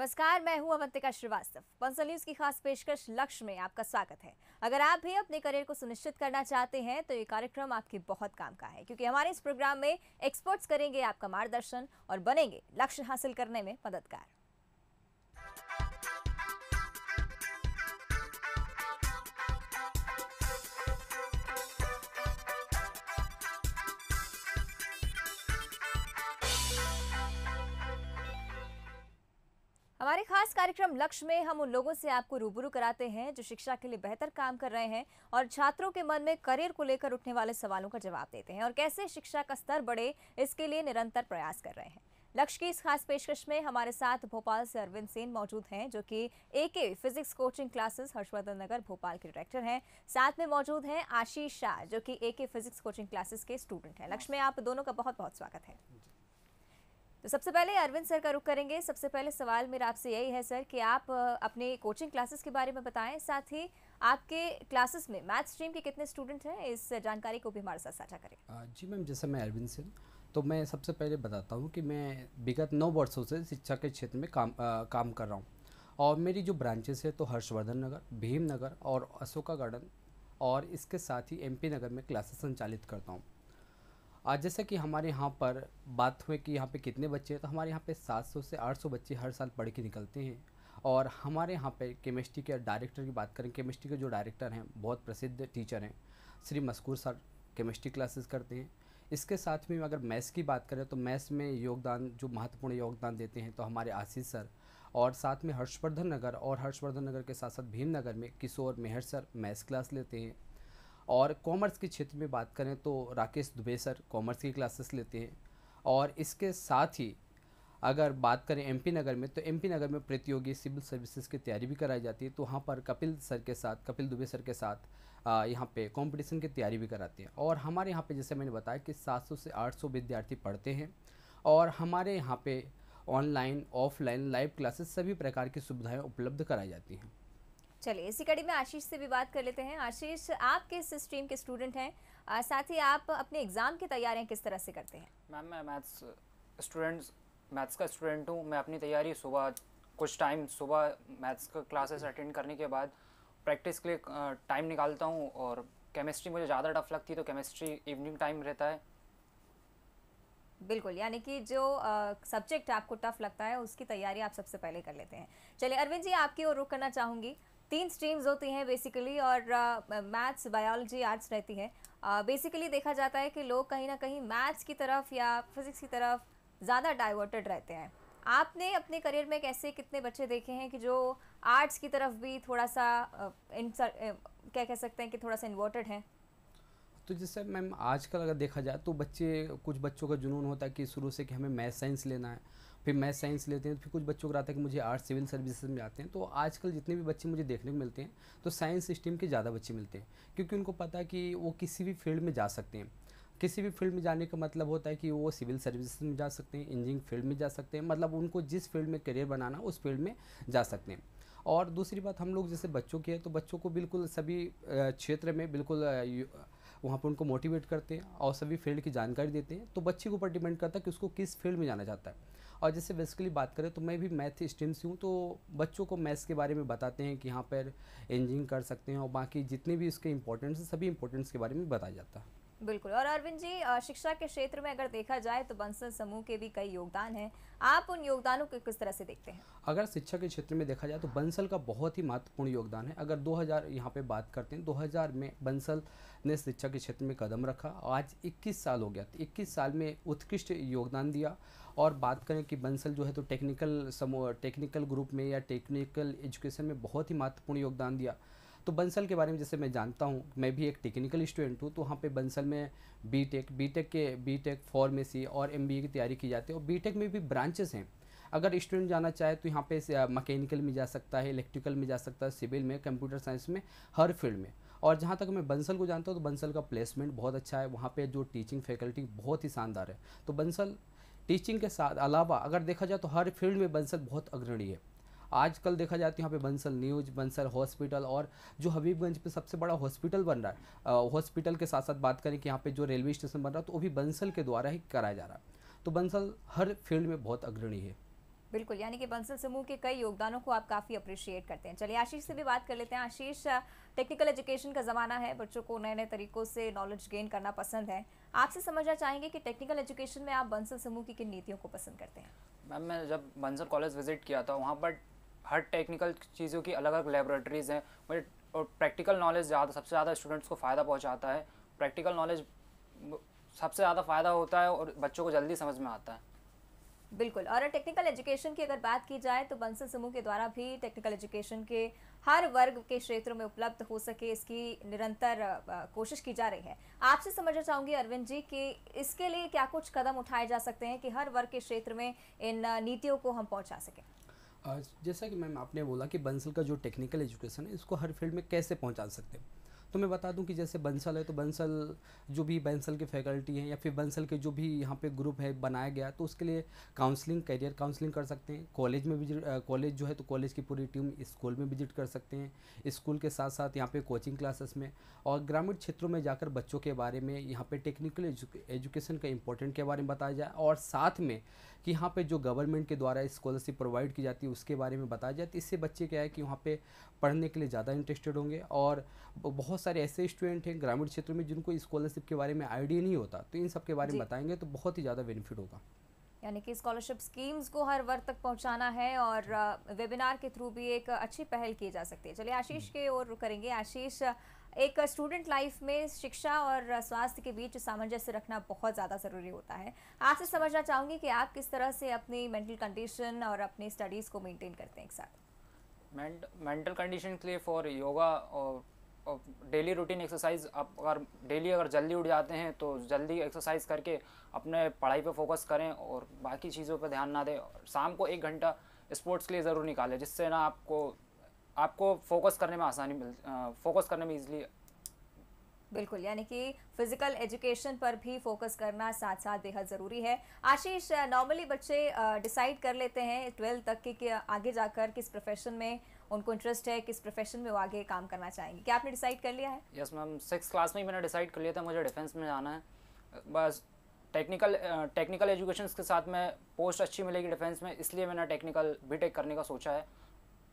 नमस्कार मैं हूं अवंतिका श्रीवास्तव पंसल न्यूज की खास पेशकश लक्ष्य में आपका स्वागत है अगर आप भी अपने करियर को सुनिश्चित करना चाहते हैं तो ये कार्यक्रम आपके बहुत काम का है क्योंकि हमारे इस प्रोग्राम में एक्सपर्ट्स करेंगे आपका मार्गदर्शन और बनेंगे लक्ष्य हासिल करने में मददगार हमारे खास कार्यक्रम लक्ष्य में हम उन लोगों से आपको रूबरू कराते हैं जो शिक्षा के लिए बेहतर काम कर रहे हैं और छात्रों के मन में करियर को लेकर उठने वाले सवालों का जवाब देते हैं और कैसे शिक्षा का स्तर बढ़े इसके लिए निरंतर प्रयास कर रहे हैं लक्ष्य की इस खास पेशकश में हमारे साथ भोपाल से अरविंद सेन मौजूद हैं जो कि A K physics coaching classes Harshvardhan Nagar Bhopal के डायरेक्टर हैं साथ में मौजूद हैं आशीष शाह जो कि A K physics coaching classes के स्टूडेंट हैं लक्ष्य में आप दोनों का बहुत बहुत स्वागत है तो सबसे पहले अरविंद सर का रुख करेंगे सबसे पहले सवाल मेरा आपसे यही है सर कि आप अपने कोचिंग क्लासेस के बारे में बताएं साथ ही आपके क्लासेस में मैथ स्ट्रीम के कितने स्टूडेंट हैं इस जानकारी को भी हमारे साथ साझा करें जी मैम जैसे मैं अरविंद सिंह तो मैं सबसे पहले बताता हूँ कि मैं विगत नौ वर्षों से शिक्षा के क्षेत्र में काम आ, काम कर रहा हूँ और मेरी जो ब्रांचेस है तो हर्षवर्धन नगर भीम नगर और अशोका गार्डन और इसके साथ ही एम नगर में क्लासेस संचालित करता हूँ आज जैसे कि हमारे यहाँ पर बात हुए कि यहाँ पे कितने बच्चे हैं तो हमारे यहाँ पे 700 से 800 बच्चे हर साल पढ़ के निकलते हैं और हमारे यहाँ पे केमिस्ट्री के डायरेक्टर की बात करें केमिस्ट्री के जो डायरेक्टर हैं बहुत प्रसिद्ध टीचर हैं Shri Maskoor sir chemistry classes करते हैं इसके साथ में अगर मैथ्स की बात करें तो मैथ्स में योगदान जो महत्वपूर्ण योगदान देते हैं तो हमारे आशीष सर और साथ में हर्षवर्धन नगर और हर्षवर्धन नगर के साथ साथ भीमनगर में Kishore Mehar sir maths class लेते हैं और कॉमर्स के क्षेत्र में बात करें तो राकेश दुबे सर कॉमर्स की क्लासेस लेते हैं और इसके साथ ही अगर बात करें एमपी नगर में तो एमपी नगर में प्रतियोगी सिविल सर्विसेज की तैयारी भी कराई जाती है तो वहाँ पर कपिल सर के साथ कपिल दुबे सर के साथ यहाँ पे कंपटीशन की तैयारी भी कराते हैं और हमारे यहाँ पे जैसे मैंने बताया कि 700 से 800 विद्यार्थी पढ़ते हैं और हमारे यहाँ पे ऑनलाइन ऑफलाइन लाइव क्लासेस सभी प्रकार की सुविधाएँ उपलब्ध कराई जाती हैं चलिए इसी कड़ी में आशीष से भी बात कर लेते हैं आशीष आप किस स्ट्रीम के स्टूडेंट हैं साथ ही आप अपने एग्ज़ाम की तैयारियाँ किस तरह से करते हैं मैम मैं मैथ्स स्टूडेंट्स मैथ्स का स्टूडेंट हूँ मैं अपनी तैयारी सुबह कुछ टाइम सुबह मैथ्स का क्लासेस अटेंड करने के बाद प्रैक्टिस के लिए टाइम निकालता हूँ और केमिस्ट्री मुझे ज़्यादा टफ लगती है तो केमिस्ट्री इवनिंग टाइम रहता है बिल्कुल यानी कि जो सब्जेक्ट आपको टफ लगता है उसकी तैयारी आप सबसे पहले कर लेते हैं चलिए अरविंद जी आपकी ओर रुक करना चाहूँगी तीन स्ट्रीम्स होती हैं बेसिकली और मैथ्स बायोलॉजी आर्ट्स रहती है बेसिकली देखा जाता है कि लोग कहीं ना कहीं मैथ्स की तरफ या फिज़िक्स की तरफ ज़्यादा डाइवर्टेड रहते हैं आपने अपने करियर में कैसे कितने बच्चे देखे हैं कि जो आर्ट्स की तरफ भी थोड़ा सा इंसर क्या कह सकते हैं कि थोड़ा सा इन्वर्टेड हैं तो जैसे मैम आजकल अगर देखा जाए तो बच्चे कुछ बच्चों का जुनून होता है कि शुरू से कि हमें मैथ साइंस लेना है फिर मैथ साइंस लेते हैं तो फिर कुछ बच्चों को आता है कि मुझे आर्ट्स सिविल सर्विसेज में आते हैं तो आजकल जितने भी बच्चे मुझे देखने को मिलते हैं तो साइंस स्ट्रीम के ज़्यादा बच्चे मिलते हैं क्योंकि उनको पता है कि वो किसी भी फील्ड में जा सकते हैं किसी भी फील्ड में जाने का मतलब होता है कि वो सिविल सर्विस में जा सकते हैं इंजीनियरिंग फील्ड में जा सकते हैं मतलब उनको जिस फील्ड में करियर बनाना उस फील्ड में जा सकते हैं और दूसरी बात हम लोग जैसे बच्चों की है तो बच्चों को बिल्कुल सभी क्षेत्र में बिल्कुल वहाँ पर उनको मोटिवेट करते हैं और सभी फील्ड की जानकारी देते हैं तो बच्चे के ऊपर डिपेंड करता है कि उसको किस फील्ड में जाना चाहता है और जैसे बेसिकली बात करें तो मैं भी मैथ स्ट्रीम से हूँ तो बच्चों को मैथ्स के बारे में बताते हैं कि यहाँ पर इंजीनियरिंग कर सकते हैं और बाकी जितने भी उसके इंपॉर्टेंट्स हैं सभी इंपॉर्टेंट्स के बारे में बताया जाता है बिल्कुल और अरविंद जी शिक्षा के क्षेत्र में अगर देखा जाए तो बंसल समूह के भी कई योगदान हैं आप उन योगदानों को किस तरह से देखते हैं अगर शिक्षा के क्षेत्र में देखा जाए तो बंसल का बहुत ही महत्वपूर्ण योगदान है अगर 2000 यहाँ पे बात करते हैं 2000 में बंसल ने शिक्षा के क्षेत्र में कदम रखा आज 21 साल हो गया इक्कीस साल में उत्कृष्ट योगदान दिया और बात करें कि बंसल जो है तो टेक्निकल समूह टेक्निकल ग्रुप में या टेक्निकल एजुकेशन में बहुत ही महत्वपूर्ण योगदान दिया तो बंसल के बारे में जैसे मैं जानता हूँ मैं भी एक टेक्निकल स्टूडेंट हूँ तो वहाँ पे बंसल में बी टेक बी टेक के बी टेक फॉर्मेसी और एम की तैयारी की जाती है और बी टेक में भी ब्रांचेस हैं अगर स्टूडेंट जाना चाहे तो यहाँ पे मकैनिकल में जा सकता है इलेक्ट्रिकल में जा सकता है सिविल में कंप्यूटर साइंस में हर फील्ड में और जहाँ तक मैं बंसल को जानता हूँ तो बंसल का प्लेसमेंट बहुत अच्छा है वहाँ पर जो टीचिंग फैकल्टी बहुत ही शानदार है तो बंसल टीचिंग के साथ अलावा अगर देखा जाए तो हर फील्ड में बंसल बहुत अग्रणी है आजकल देखा जाए तो यहाँ पे बंसल न्यूज बंसल हॉस्पिटल और जो हबीबगंज पे सबसे बड़ा हॉस्पिटल बन रहा है हॉस्पिटल के साथ साथ बात करें कि यहाँ पे जो रेलवे स्टेशन बन रहा है तो वो भी बंसल के द्वारा ही कराया जा रहा है तो बंसल हर फील्ड में बहुत अग्रणी है बिल्कुल यानी कि बंसल समूह के कई योगदानों को आप काफ़ी अप्रिशिएट करते हैं चलिए आशीष से भी बात कर लेते हैं आशीष टेक्निकल एजुकेशन का ज़माना है बच्चों को नए नए तरीकों से नॉलेज गेन करना पसंद है आपसे समझना चाहेंगे कि टेक्निकल एजुकेशन में आप बंसल समूह की किन नीतियों को पसंद करते हैं मैम मैं जब बंसल कॉलेज विजिट किया था वहाँ पर हर टेक्निकल चीज़ों की अलग अलग लेबोरेटरीज़ हैं मुझे और प्रैक्टिकल नॉलेज ज़्यादा सबसे ज़्यादा स्टूडेंट्स को फ़ायदा पहुँचाता है प्रैक्टिकल नॉलेज सबसे ज़्यादा फ़ायदा होता है और बच्चों को जल्दी समझ में आता है बिल्कुल और टेक्निकल एजुकेशन की अगर बात की जाए तो बंसल समूह के द्वारा भी टेक्निकल एजुकेशन के हर वर्ग के क्षेत्रों में उपलब्ध हो सके इसकी निरंतर कोशिश की जा रही है आपसे समझना चाहूँगी अरविंद जी कि इसके लिए क्या कुछ कदम उठाए जा सकते हैं कि हर वर्ग के क्षेत्र में इन नीतियों को हम पहुँचा सकें जैसा कि मैम आपने बोला कि बंसल का जो टेक्निकल एजुकेशन है इसको हर फील्ड में कैसे पहुंचा सकते हैं तो मैं बता दूं कि जैसे बंसल है तो बंसल जो भी बंसल के फैकल्टी हैं या फिर बंसल के जो भी यहाँ पे ग्रुप है बनाया गया तो उसके लिए काउंसलिंग करियर काउंसलिंग कर सकते हैं कॉलेज में विजिट कॉलेज जो है तो कॉलेज की पूरी टीम स्कूल में विजिट कर सकते हैं स्कूल के साथ साथ यहाँ पे कोचिंग क्लासेस में और ग्रामीण क्षेत्रों में जाकर बच्चों के बारे में यहाँ पर टेक्निकल एजुकेशन का इम्पोर्टेंट के बारे में बताया जाए और साथ में कि यहाँ पे जो गवर्नमेंट के द्वारा स्कॉलरशिप प्रोवाइड की जाती है उसके बारे में बताया जाए तो इससे बच्चे क्या है कि वहाँ पे पढ़ने के लिए ज़्यादा इंटरेस्टेड होंगे और बहुत सारे ऐसे स्टूडेंट हैं ग्रामीण क्षेत्र में जिनको स्कॉलरशिप के बारे में आइडिया नहीं होता तो इन सब के बारे में बताएंगे तो बहुत ही ज़्यादा बेनिफिट होगा यानी कि स्कॉलरशिप स्कीम्स को हर वर्ग तक पहुंचाना है और वेबिनार के थ्रू भी एक अच्छी पहल की जा सकती है चलिए आशीष के ओर करेंगे आशीष एक स्टूडेंट लाइफ में शिक्षा और स्वास्थ्य के बीच सामंजस्य रखना बहुत ज़्यादा ज़रूरी होता है आपसे समझना चाहूँगी कि आप किस तरह से अपनी मेंटल कंडीशन और अपनी स्टडीज़ को मेंटेन करते हैं एक साथ मेंटल कंडीशन के लिए फॉर योगा और डेली रूटीन एक्सरसाइज आप अगर डेली अगर जल्दी उठ जाते हैं तो जल्दी एक्सरसाइज करके अपने पढ़ाई पर फोकस करें और बाकी चीज़ों पर ध्यान ना दें शाम को एक घंटा स्पोर्ट्स के लिए ज़रूर निकालें जिससे ना आपको आपको फोकस करने में आसानी मिल फोकस करने में इजली बिल्कुल यानी कि फिजिकल एजुकेशन पर भी फोकस करना साथ साथ बेहद ज़रूरी है आशीष नॉर्मली बच्चे डिसाइड कर लेते हैं ट्वेल्थ तक के कि आगे जाकर किस प्रोफेशन में उनको इंटरेस्ट है किस प्रोफेशन में वो आगे काम करना चाहेंगे क्या आपने डिसाइड कर लिया है यस मैम सिक्स क्लास में ही मैंने डिसाइड कर लिया था मुझे डिफेंस में जाना है बस टेक्निकल टेक्निकल एजुकेशन के साथ में पोस्ट अच्छी मिलेगी डिफेंस में इसलिए मैंने टेक्निकल बीटेक करने का सोचा है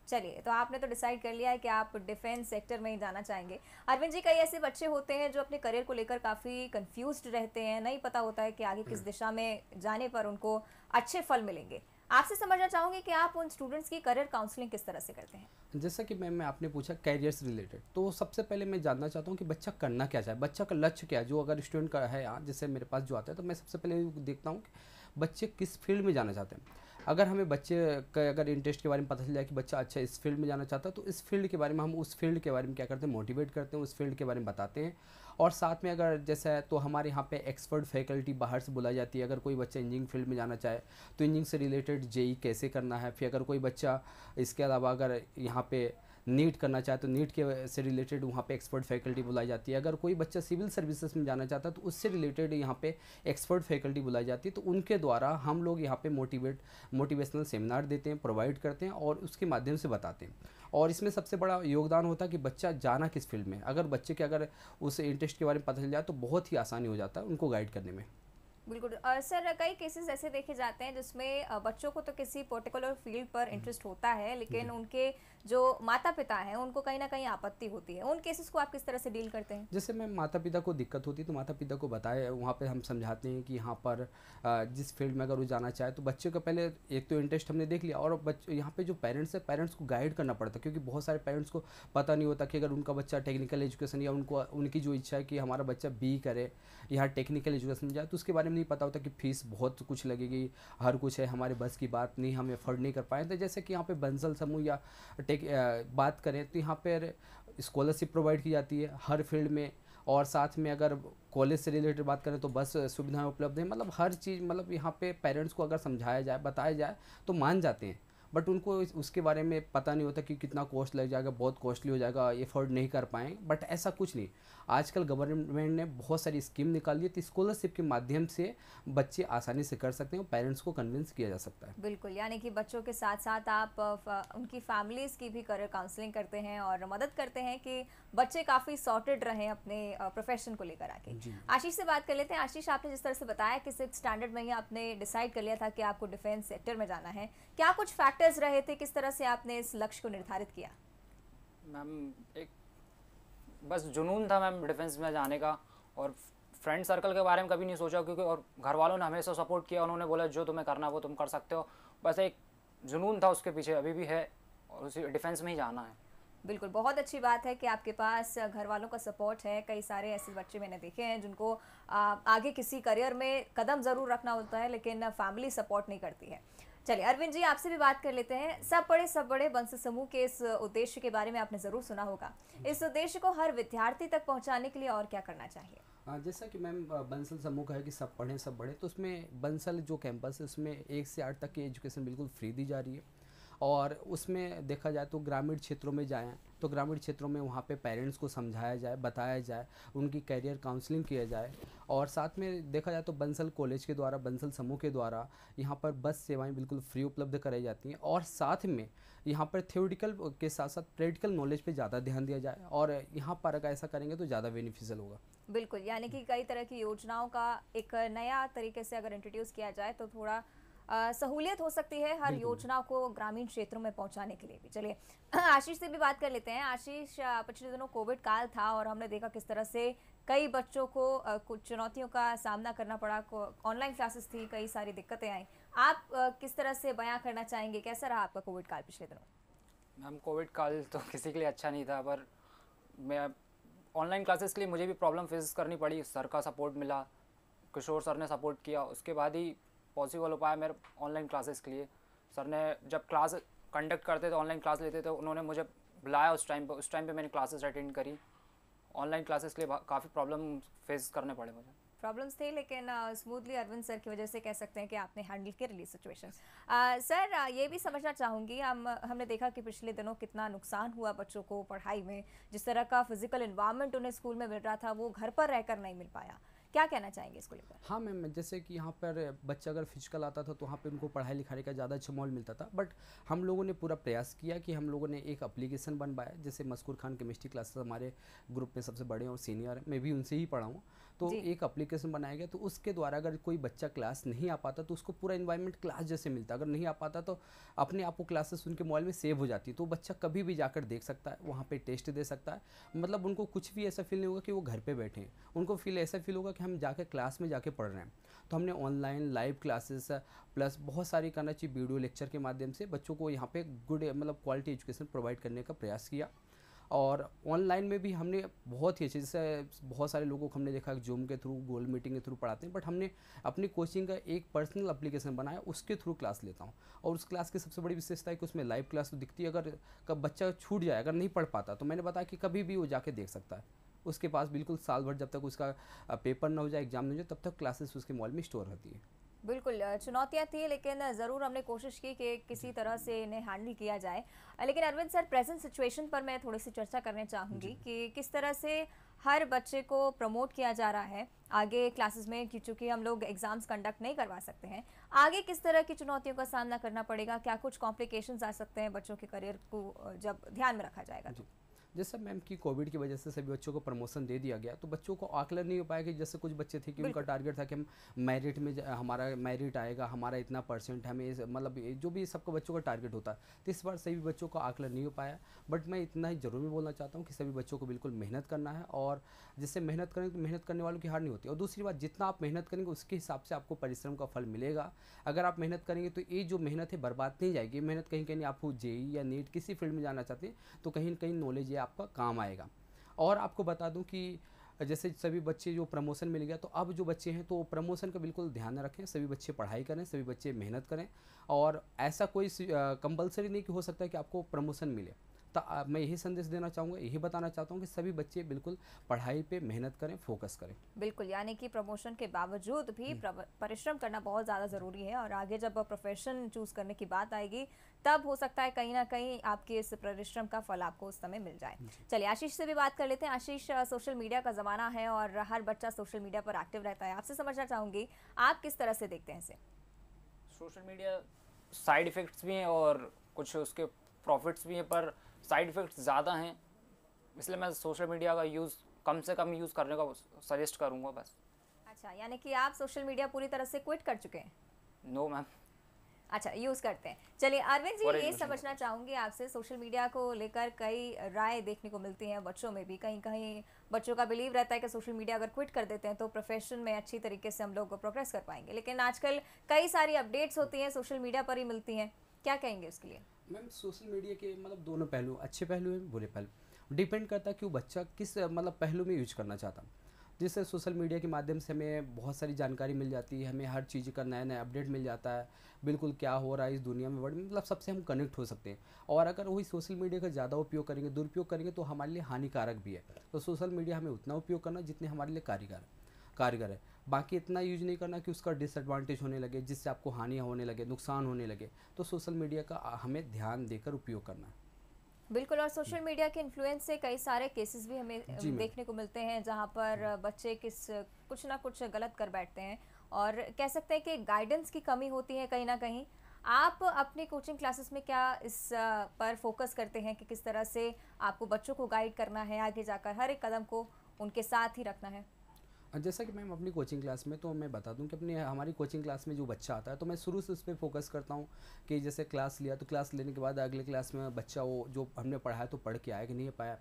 चलिए तो आपने तो डिसाइड कर लिया है कि आप डिफेंस सेक्टर में ही जाना चाहेंगे अरविंद जी कई ऐसे बच्चे होते हैं जो अपने करियर को लेकर काफ़ी कंफ्यूज रहते हैं नहीं पता होता है कि आगे किस हम्म। दिशा में जाने पर उनको अच्छे फल मिलेंगे आपसे समझना चाहूंगी कि आप उन स्टूडेंट्स की करियर काउंसलिंग किस तरह से करते हैं जैसा कि मैम मैं आपने पूछा कैरियर्स रिलेटेड तो सबसे पहले मैं जानना चाहता हूँ कि बच्चा करना क्या चाहे बच्चा का लक्ष्य क्या है जो अगर स्टूडेंट का है यहाँ जैसे मेरे पास जो आता है तो मैं सबसे पहले देखता हूँ कि बच्चे किस फील्ड में जाना चाहते हैं अगर हमें बच्चे का अगर इंटरेस्ट के बारे में पता चल जाए कि बच्चा अच्छा इस फील्ड में जाना चाहता है तो इस फील्ड के बारे में हम उस फील्ड के बारे में क्या करते हैं मोटिवेट करते हैं उस फील्ड के बारे में बताते हैं और साथ में अगर जैसा है तो हमारे यहाँ पे एक्सपर्ट फैकल्टी बाहर से बुलाई जाती है अगर कोई बच्चा इंजीनियरिंग फील्ड में जाना चाहे तो इंजीनियरिंग से रिलेटेड जेई कैसे करना है फिर अगर कोई बच्चा इसके अलावा अगर यहाँ पे नीट करना चाहे तो नीट के से रिलेटेड वहाँ पे एक्सपर्ट फैकल्टी बुलाई जाती है अगर कोई बच्चा सिविल सर्विसेज में जाना चाहता है तो उससे रिलेटेड यहाँ पे एक्सपर्ट फैकल्टी बुलाई जाती है तो उनके द्वारा हम लोग यहाँ पे मोटिवेट मोटिवेशनल सेमिनार देते हैं प्रोवाइड करते हैं और उसके माध्यम से बताते हैं और इसमें सबसे बड़ा योगदान होता है कि बच्चा जाना किस फील्ड में अगर बच्चे के अगर उस इंटरेस्ट के बारे में पता चल जाए तो बहुत ही आसानी हो जाता है उनको गाइड करने में बिल्कुल सर कई केसेस ऐसे देखे जाते हैं जिसमें बच्चों को तो किसी पर्टिकुलर फील्ड पर इंटरेस्ट हम्म। होता है लेकिन उनके जो माता पिता हैं उनको कहीं ना कहीं आपत्ति होती है उन केसेस को आप किस तरह से डील करते हैं जैसे मैं माता पिता को दिक्कत होती है तो माता पिता को बताए वहाँ पर हम समझाते हैं कि यहाँ पर जिस फील्ड में अगर वो जाना चाहे तो बच्चे का पहले एक तो इंटरेस्ट हमने देख लिया और बच्चे यहाँ पर जो पेरेंट्स है पेरेंट्स को गाइड करना पड़ता है क्योंकि बहुत सारे पेरेंट्स को पता नहीं होता कि अगर उनका बच्चा टेक्निकल एजुकेशन या उनको उनकी जो इच्छा है कि हमारा बच्चा बी करे यहाँ टेक्निकल एजुकेशन जाए तो उसके बारे में नहीं पता होता कि फ़ीस बहुत कुछ लगेगी हर कुछ है हमारे बस की बात नहीं हम एफर्ड नहीं कर पाए तो जैसे कि यहाँ पे बंसल समूह या टेक बात करें तो यहाँ पर स्कॉलरशिप प्रोवाइड की जाती है हर फील्ड में और साथ में अगर कॉलेज से रिलेटेड बात करें तो बस सुविधाएं उपलब्ध हैं मतलब हर चीज़ मतलब यहाँ पे पेरेंट्स को अगर समझाया जाए बताया जाए तो मान जाते हैं बट उनको उसके बारे में पता नहीं होता कि कितना कॉस्ट लग जाएगा बहुत कॉस्टली हो जाएगा एफोर्ड नहीं कर पाएँ बट ऐसा कुछ नहीं आजकल गवर्नमेंट ने बहुत सारी स्कीम निकाल दी है तो स्कॉलरशिप के माध्यम से बच्चे आसानी से कर सकते हैं पेरेंट्स को कन्विंस किया जा सकता है बिल्कुल यानी कि बच्चों के साथ साथ आप उनकी फैमिलीज़ की भी करियर काउंसलिंग करते हैं और मदद करते हैं कि बच्चे काफ़ी सॉर्टेड रहें अपने प्रोफेशन को लेकर आके आशीष से बात कर लेते हैं आशीष आपने जिस तरह से बताया कि सिक्स स्टैंडर्ड में ही आपने डिसाइड कर लिया था कि आपको डिफेंस सेक्टर में जाना है क्या कुछ फैक्टर प्रोग्रेस रहे थे किस तरह से आपने इस लक्ष्य को निर्धारित किया मैम एक बस जुनून था मैम डिफेंस में जाने का और फ्रेंड सर्कल के बारे में कभी नहीं सोचा क्योंकि और घर वालों ने हमेशा सपोर्ट किया उन्होंने बोला जो तुम्हें करना वो तुम कर सकते हो बस एक जुनून था उसके पीछे अभी भी है और उसी डिफेंस में ही जाना है बिल्कुल बहुत अच्छी बात है कि आपके पास घर वालों का सपोर्ट है कई सारे ऐसे बच्चे मैंने देखे हैं जिनको आगे किसी करियर में कदम ज़रूर रखना होता है लेकिन फैमिली सपोर्ट नहीं करती है चलिए अरविंद जी आपसे भी बात कर लेते हैं सब बड़े सब बड़े वंश समूह के इस उद्देश्य के बारे में आपने जरूर सुना होगा इस उद्देश्य को हर विद्यार्थी तक पहुंचाने के लिए और क्या करना चाहिए जैसा कि मैम बंसल समूह का है कि सब पढ़े सब बढ़ें तो उसमें बंसल जो कैंपस है उसमें एक से आठ तक की एजुकेशन बिल्कुल फ्री दी जा रही है और उसमें देखा जाए तो ग्रामीण क्षेत्रों में जाएँ तो ग्रामीण क्षेत्रों में वहाँ पे पेरेंट्स को समझाया जाए बताया जाए उनकी कैरियर काउंसलिंग किया जाए और साथ में देखा जाए तो बंसल कॉलेज के द्वारा बंसल समूह के द्वारा यहाँ पर बस सेवाएँ बिल्कुल फ्री उपलब्ध कराई जाती हैं और साथ में यहाँ पर थ्योरिटिकल के साथ साथ प्रैक्टिकल नॉलेज पर ज़्यादा ध्यान दिया जाए और यहाँ पर अगर ऐसा करेंगे तो ज़्यादा बेनिफिशियल होगा बिल्कुल यानी कि कई तरह की योजनाओं का एक नया तरीके से अगर इंट्रोड्यूस किया जाए तो थोड़ा सहूलियत हो सकती है हर योजना को ग्रामीण क्षेत्रों में पहुंचाने के लिए भी चलिए आशीष से भी बात कर लेते हैं आशीष पिछले दिनों कोविड काल था और हमने देखा किस तरह से कई बच्चों को कुछ चुनौतियों का सामना करना पड़ा ऑनलाइन क्लासेस थी कई सारी दिक्कतें आई आप किस तरह से बयां करना चाहेंगे कैसा रहा आपका कोविड काल पिछले दिनों मैम कोविड काल तो किसी के लिए अच्छा नहीं था पर मैं ऑनलाइन क्लासेस के लिए मुझे भी प्रॉब्लम फेस करनी पड़ी सर का सपोर्ट मिला किशोर सर ने सपोर्ट किया उसके बाद ही पॉसिबल हो पाया मेरे ऑनलाइन क्लासेस के लिए सर ने जब क्लास कंडक्ट करते थे ऑनलाइन क्लास लेते थे तो उन्होंने मुझे बुलाया उस टाइम पर उस टाइम पर मैंने क्लासेस अटेंड करी ऑनलाइन क्लासेस के लिए काफ़ी प्रॉब्लम फेस करने पड़े मुझे प्रॉब्लम्स थे लेकिन स्मूथली अरविंद सर की वजह से कह सकते हैं कि आपने हैंडल की रिलीज सिचुएशन सर ये भी समझना चाहूँगी हम हमने देखा कि पिछले दिनों कितना नुकसान हुआ बच्चों को पढ़ाई में जिस तरह का फिजिकल इन्वायरमेंट उन्हें स्कूल में मिल रहा था वो घर पर रहकर नहीं मिल पाया क्या कहना चाहेंगे इसको लेकर हाँ मैम जैसे कि यहाँ पर बच्चा अगर फिजिकल आता था तो वहाँ पर उनको पढ़ाई लिखाई का ज़्यादा अच्छा माहौल मिलता था बट हम लोगों ने पूरा प्रयास किया कि हम लोगों ने एक अप्लीकेशन बनवाया जैसे मस्कूर खान केमिस्ट्री क्लासेस हमारे ग्रुप में सबसे बड़े और सीनियर मैं भी उनसे ही पढ़ा हूँ तो एक अप्लीकेशन बनाया गया तो उसके द्वारा अगर कोई बच्चा क्लास नहीं आ पाता तो उसको पूरा इन्वायरमेंट क्लास जैसे मिलता अगर नहीं आ पाता तो अपने आप को क्लासेस उनके मोबाइल में सेव हो जाती तो बच्चा कभी भी जाकर देख सकता है वहाँ पर टेस्ट दे सकता है मतलब उनको कुछ भी ऐसा फील नहीं होगा कि वो घर पर बैठे उनको फील ऐसा फील होगा कि हम जाकर क्लास में जाके पढ़ रहे हैं तो हमने ऑनलाइन लाइव क्लासेस प्लस बहुत सारी करना चाहिए वीडियो लेक्चर के माध्यम से बच्चों को यहाँ पे गुड मतलब क्वालिटी एजुकेशन प्रोवाइड करने का प्रयास किया और ऑनलाइन में भी हमने बहुत ही अच्छे जैसे बहुत सारे लोगों को हमने देखा जूम के थ्रू गोल मीटिंग के थ्रू पढ़ाते हैं बट हमने अपनी कोचिंग का एक पर्सनल अप्लीकेशन बनाया उसके थ्रू क्लास लेता हूँ और उस क्लास की सबसे बड़ी विशेषता है कि उसमें लाइव क्लास तो दिखती है अगर कब बच्चा छूट जाए अगर नहीं पढ़ पाता तो मैंने बताया कि कभी भी वो जाके देख सकता है उसके पास बिल्कुल साल भर जब तक उसका पेपर ना हो जाए एग्जाम ना हो जाए तब तक क्लासेस उसके मॉल में स्टोर होती है बिल्कुल चुनौतियाँ थी लेकिन ज़रूर हमने कोशिश की कि किसी तरह से इन्हें हैंडल किया जाए लेकिन अरविंद सर प्रेजेंट सिचुएशन पर मैं थोड़ी सी चर्चा करना चाहूँगी कि किस तरह से हर बच्चे को प्रमोट किया जा रहा है आगे क्लासेस में चूंकि हम लोग एग्ज़ाम्स कंडक्ट नहीं करवा सकते हैं आगे किस तरह की चुनौतियों का सामना करना पड़ेगा क्या कुछ कॉम्प्लिकेशन आ सकते हैं बच्चों के करियर को जब ध्यान में रखा जाएगा तो जैसे मैम की कोविड की वजह से सभी बच्चों को प्रमोशन दे दिया गया तो बच्चों को आकलन नहीं हो पाया कि जैसे कुछ बच्चे थे कि उनका टारगेट था कि हम मेरिट में हमारा मेरिट आएगा हमारा इतना परसेंट हमें मतलब जो भी सबको बच्चों का टारगेट होता है तो इस बार सभी बच्चों का आकलन नहीं हो पाया बट मैं इतना ही ज़रूर बोलना चाहता हूँ कि सभी बच्चों को बिल्कुल मेहनत करना है और जिससे मेहनत करेंगे तो मेहनत करने वालों की हार नहीं होती और दूसरी बात जितना आप मेहनत करेंगे उसके हिसाब से आपको परिश्रम का फल मिलेगा अगर आप मेहनत करेंगे तो ये जो मेहनत है बर्बाद नहीं जाएगी मेहनत कहीं कहीं आप जेई या नीट किसी फील्ड में जाना चाहते हैं तो कहीं ना कहीं नॉलेज या आपका काम आएगा और आपको बता दूं कि जैसे सभी बच्चे जो प्रमोशन मिल गया तो अब जो बच्चे हैं तो प्रमोशन का बिल्कुल ध्यान रखें सभी बच्चे पढ़ाई करें सभी बच्चे मेहनत करें और ऐसा कोई कंपलसरी नहीं कि हो सकता है कि आपको प्रमोशन मिले तो मैं यही संदेश देना चाहूँगा यही बताना चाहता हूँ कि सभी बच्चे बिल्कुल पढ़ाई पे मेहनत करें फोकस करें बिल्कुल यानी कि प्रमोशन के बावजूद भी हम्म। परिश्रम करना बहुत ज़्यादा ज़रूरी है और आगे जब प्रोफेशन चूज़ करने की बात आएगी तब हो सकता है कहीं ना कहीं आपके इस परिश्रम का फल आपको उस समय मिल जाए चलिए आशीष से भी बात कर लेते हैं आशीष सोशल मीडिया का ज़माना है और हर बच्चा सोशल मीडिया पर एक्टिव रहता है आपसे समझना चाहूँगी आप किस तरह से देखते हैं इसे सोशल मीडिया साइड इफ़ेक्ट्स भी हैं और कुछ उसके प्रॉफिट्स भी हैं पर साइड इफ़ेक्ट्स ज़्यादा हैं इसलिए मैं सोशल मीडिया का यूज़ कम से कम यूज़ करने का सजेस्ट करूँगा बस अच्छा यानी कि आप सोशल मीडिया पूरी तरह से क्विट कर चुके हैं नो मैम अच्छा यूज़ करते हैं चलिए अरविंद जी ये समझना चाहूँगी आपसे सोशल मीडिया को लेकर कई राय देखने को मिलती हैं बच्चों में भी कहीं कहीं बच्चों का बिलीव रहता है कि सोशल मीडिया अगर क्विट कर देते हैं तो प्रोफेशन में अच्छी तरीके से हम लोग प्रोग्रेस कर पाएंगे लेकिन आजकल कई सारी अपडेट्स होती हैं सोशल मीडिया पर ही मिलती हैं क्या कहेंगे उसके लिए मैम सोशल मीडिया के मतलब दोनों पहलू अच्छे पहलू हैं बुरे पहलू डिपेंड करता है कि वो बच्चा किस मतलब पहलू में यूज करना चाहता जिससे सोशल मीडिया के माध्यम से हमें बहुत सारी जानकारी मिल जाती है हमें हर चीज़ का नया नया अपडेट मिल जाता है बिल्कुल क्या हो रहा है इस दुनिया में वर्ल्ड में मतलब सबसे हम कनेक्ट हो सकते हैं और अगर वही सोशल मीडिया का ज़्यादा उपयोग करेंगे दुरुपयोग करेंगे तो हमारे लिए हानिकारक भी है तो सोशल मीडिया हमें उतना उपयोग करना जितने हमारे लिए कारीगर कारगर है बाकी इतना यूज नहीं करना कि उसका डिसएडवांटेज होने लगे जिससे आपको हानियाँ होने लगे नुकसान होने लगे तो सोशल मीडिया का हमें ध्यान देकर उपयोग करना बिल्कुल और सोशल मीडिया के इन्फ्लुएंस से कई सारे केसेस भी हमें देखने को मिलते हैं जहाँ पर बच्चे किस कुछ ना कुछ गलत कर बैठते हैं और कह सकते हैं कि गाइडेंस की कमी होती है कहीं ना कहीं आप अपनी कोचिंग क्लासेस में क्या इस पर फोकस करते हैं कि किस तरह से आपको बच्चों को गाइड करना है आगे जाकर हर एक कदम को उनके साथ ही रखना है हाँ, जैसा कि मैम अपनी कोचिंग क्लास में तो मैं बता दूं कि अपनी हमारी कोचिंग क्लास में जो बच्चा आता है तो मैं शुरू से उस पर फोकस करता हूं कि जैसे क्लास लिया तो क्लास लेने के बाद अगले क्लास में बच्चा वो जो हमने पढ़ाया तो पढ़ के आया कि नहीं पाया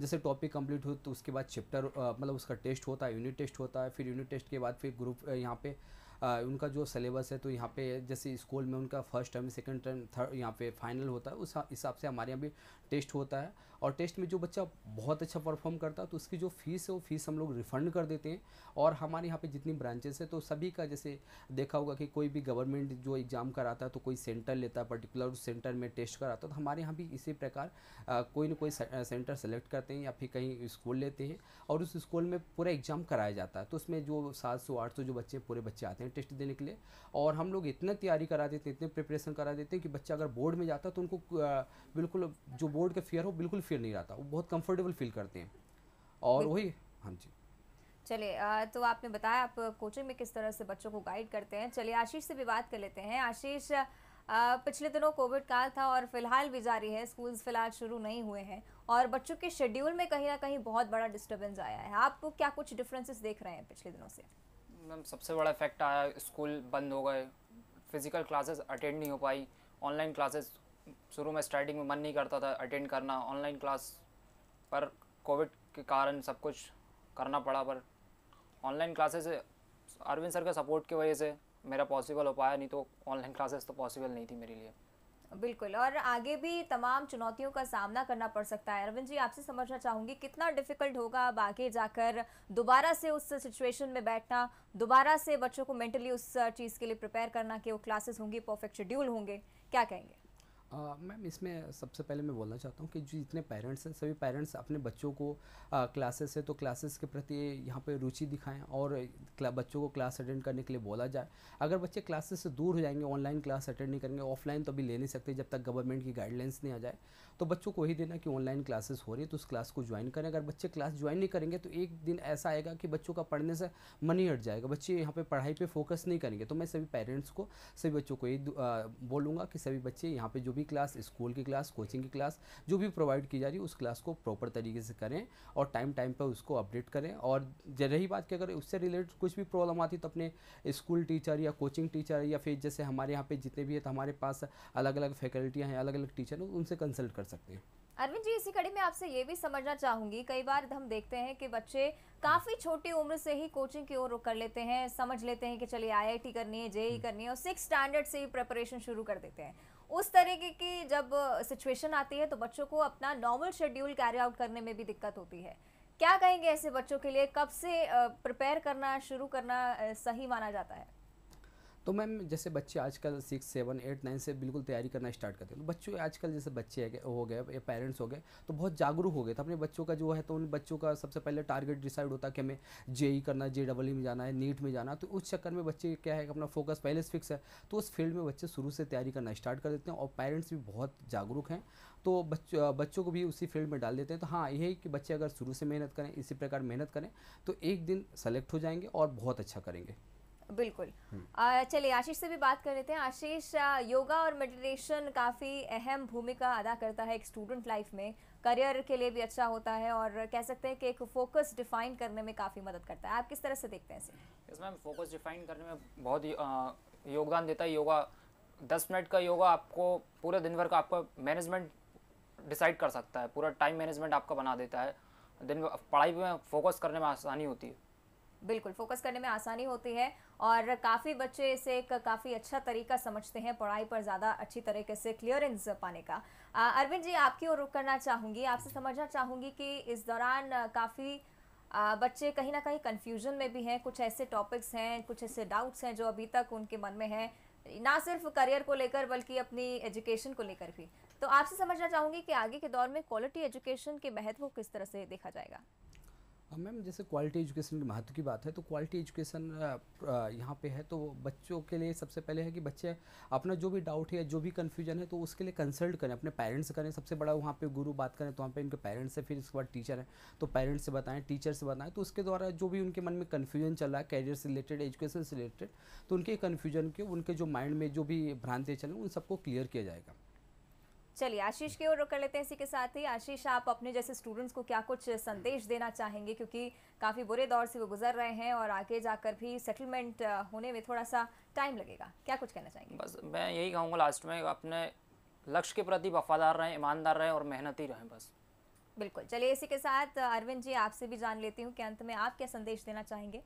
जैसे टॉपिक कंप्लीट हो तो उसके बाद चैप्टर मतलब उसका टेस्ट होता है यूनिट टेस्ट होता है फिर यूनिट टेस्ट के बाद फिर ग्रुप यहाँ पे आ, उनका जो सिलेबस है तो यहाँ पे जैसे स्कूल में उनका first term second term third यहाँ पे फाइनल होता है उस हिसाब से हमारे यहाँ भी टेस्ट होता है और टेस्ट में जो बच्चा बहुत अच्छा परफॉर्म करता है तो उसकी जो फ़ीस है वो फ़ीस हम लोग रिफ़ंड कर देते हैं और हमारे यहाँ पे जितनी ब्रांचेस है तो सभी का जैसे देखा होगा कि कोई भी गवर्नमेंट जो एग्ज़ाम कराता है तो कोई सेंटर लेता है पर्टिकुलर उस सेंटर में टेस्ट कराता है तो हमारे यहाँ भी इसी प्रकार आ, कोई ना कोई सेंटर सेलेक्ट करते हैं या फिर कहीं स्कूल लेते हैं और उस स्कूल में पूरा एग्ज़ाम कराया जाता है तो उसमें जो सात सौ आठ सौ जो बच्चे पूरे बच्चे आते हैं टेस्ट देने के लिए और हम लोग इतना तैयारी करा देते हैं इतने प्रिपरेशन करा देते हैं कि बच्चा अगर बोर्ड में जाता है तो उनको बिल्कुल जो बोर्ड का फियर हो बिल्कुल फियर नहीं रहता वो बहुत कंफर्टेबल फील करते हैं और वही हाँ जी चलिए तो आपने बताया आप कोचिंग में किस तरह से बच्चों को गाइड करते हैं चलिए आशीष से भी बात कर लेते हैं आशीष पिछले दिनों कोविड काल था और फिलहाल भी जारी है स्कूल्स फिलहाल शुरू नहीं हुए हैं और बच्चों के शेड्यूल में कहीं ना कहीं बहुत बड़ा डिस्टर्बेंस आया है आप क्या कुछ डिफरेंसेस देख रहे हैं पिछले दिनों से मैम सबसे बड़ा इफेक्ट आया स्कूल बंद हो गए फिजिकल क्लासेस अटेंड नहीं हो पाई ऑनलाइन क्लासेस शुरू में स्टार्टिंग में मन नहीं करता था अटेंड करना ऑनलाइन क्लास पर कोविड के कारण सब कुछ करना पड़ा पर ऑनलाइन क्लासेस अरविंद सर के सपोर्ट की वजह से मेरा पॉसिबल हो पाया नहीं तो ऑनलाइन क्लासेस तो पॉसिबल नहीं थी मेरे लिए बिल्कुल और आगे भी तमाम चुनौतियों का सामना करना पड़ सकता है अरविंद जी आपसे समझना चाहूँगी कितना डिफिकल्ट होगा अब आगे जाकर दोबारा से उस सिचुएशन में बैठना दोबारा से बच्चों को मेंटली उस चीज़ के लिए प्रिपेयर करना कि वो क्लासेस होंगी परफेक्ट शेड्यूल होंगे क्या कहेंगे मैम इसमें सबसे पहले मैं बोलना चाहता हूँ कि जो जितने पेरेंट्स हैं सभी पेरेंट्स अपने बच्चों को क्लासेस है तो क्लासेस के प्रति यहाँ पे रुचि दिखाएं और बच्चों को क्लास अटेंड करने के लिए बोला जाए अगर बच्चे क्लासेस से दूर हो जाएंगे ऑनलाइन क्लास अटेंड नहीं करेंगे ऑफलाइन तो अभी ले नहीं सकते जब तक गवर्नमेंट की गाइडलाइंस नहीं आ जाए तो बच्चों को ही देना कि ऑनलाइन क्लासेस हो रही है तो उस क्लास को ज्वाइन करें अगर बच्चे क्लास ज्वाइन नहीं करेंगे तो एक दिन ऐसा आएगा कि बच्चों का पढ़ने से मन ही हट जाएगा बच्चे यहाँ पर पढ़ाई पर फोकस नहीं करेंगे तो मैं सभी पेरेंट्स को सभी बच्चों को यही बोलूँगा कि सभी बच्चे यहाँ पर जो भी भी क्लास स्कूल की क्लास कोचिंग की क्लास जो भी प्रोवाइड की जा रही है उस क्लास को प्रॉपर तरीके से करें और टाइम टाइम पर उसको अपडेट करें और रही बात कि अगर उससे रिलेटेड कुछ भी प्रॉब्लम आती तो अपने स्कूल टीचर या कोचिंग टीचर या फिर जैसे हमारे यहाँ पर जितने भी है तो हमारे पास अलग अलग फैकल्टियाँ हैं अलग अलग टीचर हैं उनसे कंसल्ट कर सकते हैं अरविंद जी इसी कड़ी में आपसे ये भी समझना चाहूंगी कई बार हम देखते हैं कि बच्चे काफ़ी छोटी उम्र से ही कोचिंग की ओर रुख कर लेते हैं समझ लेते हैं कि चलिए आईआईटी करनी है जेई e हम्म। करनी है और सिक्स स्टैंडर्ड से ही प्रेपरेशन शुरू कर देते हैं उस तरीके की जब सिचुएशन आती है तो बच्चों को अपना नॉर्मल शेड्यूल कैरी आउट करने में भी दिक्कत होती है क्या कहेंगे ऐसे बच्चों के लिए कब से प्रिपेयर करना शुरू करना सही माना जाता है तो मैम जैसे बच्चे आजकल सिक्स सेवन एट नाइन से बिल्कुल तैयारी करना स्टार्ट करते हैं तो बच्चों आजकल जैसे बच्चे हो गए या पेरेंट्स हो गए तो बहुत जागरूक हो गए तो अपने बच्चों का जो है तो उन बच्चों का सबसे पहले टारगेट डिसाइड होता है कि हमें जे e करना है जे डबल ई में जाना है नीट में जाना है तो उस चक्कर में बच्चे क्या है अपना फोकस पहले से फिक्स है तो उस फील्ड में बच्चे शुरू से तैयारी करना स्टार्ट कर देते हैं और पेरेंट्स भी बहुत जागरूक हैं तो बच्चों बच्चों को भी उसी फील्ड में डाल देते हैं तो हाँ यही कि बच्चे अगर शुरू से मेहनत करें इसी प्रकार मेहनत करें तो एक दिन सेलेक्ट हो जाएंगे और बहुत अच्छा करेंगे बिल्कुल चलिए आशीष से भी बात कर लेते हैं आशीष योगा और मेडिटेशन काफ़ी अहम भूमिका अदा करता है एक स्टूडेंट लाइफ में करियर के लिए भी अच्छा होता है और कह सकते हैं कि एक फोकस डिफाइन करने में काफ़ी मदद करता है आप किस तरह से देखते हैं इसे फोकस डिफाइन करने में बहुत ही योगदान देता है योगा दस मिनट का योगा आपको पूरे दिन भर का आपका मैनेजमेंट डिसाइड कर सकता है पूरा टाइम मैनेजमेंट आपका बना देता है दिन पढ़ाई में फोकस करने में आसानी होती है बिल्कुल फोकस करने में आसानी होती है और काफ़ी बच्चे इसे एक काफ़ी अच्छा तरीका समझते हैं पढ़ाई पर ज़्यादा अच्छी तरीके से क्लियरेंस पाने का अरविंद जी आपकी ओर रुक करना चाहूँगी आपसे समझना चाहूँगी कि इस दौरान काफ़ी बच्चे कहीं ना कहीं कन्फ्यूजन में भी हैं कुछ ऐसे टॉपिक्स हैं कुछ ऐसे डाउट्स हैं जो अभी तक उनके मन में हैं ना सिर्फ करियर को लेकर बल्कि अपनी एजुकेशन को लेकर भी तो आपसे समझना चाहूँगी कि आगे के दौर में क्वालिटी एजुकेशन के महत्व को किस तरह से देखा जाएगा मैम जैसे क्वालिटी एजुकेशन के महत्व की बात है तो क्वालिटी एजुकेशन यहाँ पे है तो बच्चों के लिए सबसे पहले है कि बच्चे अपना जो भी डाउट है या जो भी कन्फ्यूजन है तो उसके लिए कंसल्ट करें अपने पेरेंट्स से करें सबसे बड़ा वहाँ पे गुरु बात करें तो वहाँ पे इनके पेरेंट्स से फिर उसके बाद टीचर हैं तो पेरेंट्स से बताएं टीचर से बताएं तो उसके द्वारा जो भी उनके मन में कन्फ्यूजन चल रहा है कैरियर से रिलेटेड एजुकेशन से रिलेटेड तो उनके कन्फ्यूजन के उनके जो माइंड में जो भी भ्रांतियाँ चल रही उन सबको क्लियर किया जाएगा चलिए आशीष की ओर रुक कर लेते हैं इसी के साथ ही आशीष आप अपने जैसे स्टूडेंट्स को क्या कुछ संदेश देना चाहेंगे क्योंकि काफ़ी बुरे दौर से वो गुजर रहे हैं और आगे जाकर भी सेटलमेंट होने में थोड़ा सा टाइम लगेगा क्या कुछ कहना चाहेंगे बस मैं यही कहूँगा लास्ट में अपने लक्ष्य के प्रति वफादार रहें ईमानदार रहें और मेहनती रहें बस बिल्कुल चलिए इसी के साथ अरविंद जी आपसे भी जान लेती हूँ कि अंत में आप क्या संदेश देना चाहेंगे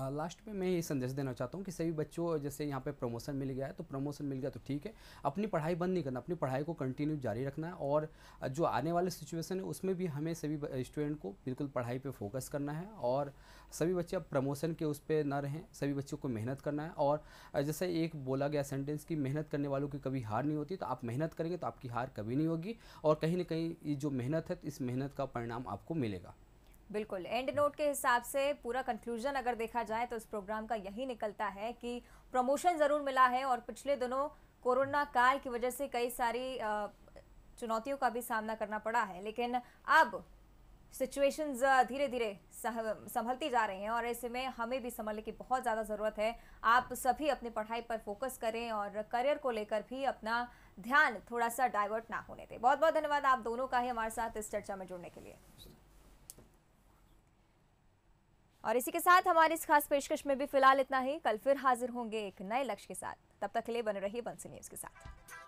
लास्ट में मैं ये संदेश देना चाहता हूँ कि सभी बच्चों जैसे यहाँ पे प्रमोशन मिल गया है तो प्रमोशन मिल गया तो ठीक है अपनी पढ़ाई बंद नहीं करना अपनी पढ़ाई को कंटिन्यू जारी रखना है और जो आने वाले सिचुएशन है उसमें भी हमें सभी स्टूडेंट को बिल्कुल पढ़ाई पर फोकस करना है और सभी बच्चे अब प्रमोशन के उस पर ना रहें सभी बच्चों को मेहनत करना है और जैसे एक बोला गया सेंटेंस कि मेहनत करने वालों की कभी हार नहीं होती तो आप मेहनत करेंगे तो आपकी हार कभी नहीं होगी और कहीं ना कहीं जो मेहनत है तो इस मेहनत का परिणाम आपको मिलेगा बिल्कुल एंड नोट के हिसाब से पूरा कंक्लूजन अगर देखा जाए तो इस प्रोग्राम का यही निकलता है कि प्रमोशन ज़रूर मिला है और पिछले दिनों कोरोना काल की वजह से कई सारी चुनौतियों का भी सामना करना पड़ा है लेकिन अब सिचुएशंस धीरे धीरे संभलती जा रही हैं और ऐसे में हमें भी संभलने की बहुत ज़्यादा ज़रूरत है आप सभी अपनी पढ़ाई पर फोकस करें और करियर को लेकर भी अपना ध्यान थोड़ा सा डाइवर्ट ना होने दें बहुत बहुत धन्यवाद आप दोनों का ही हमारे साथ इस चर्चा में जुड़ने के लिए और इसी के साथ हमारी इस खास पेशकश में भी फिलहाल इतना ही कल फिर हाजिर होंगे एक नए लक्ष्य के साथ तब तक के लिए बने रहिए बंसी न्यूज के साथ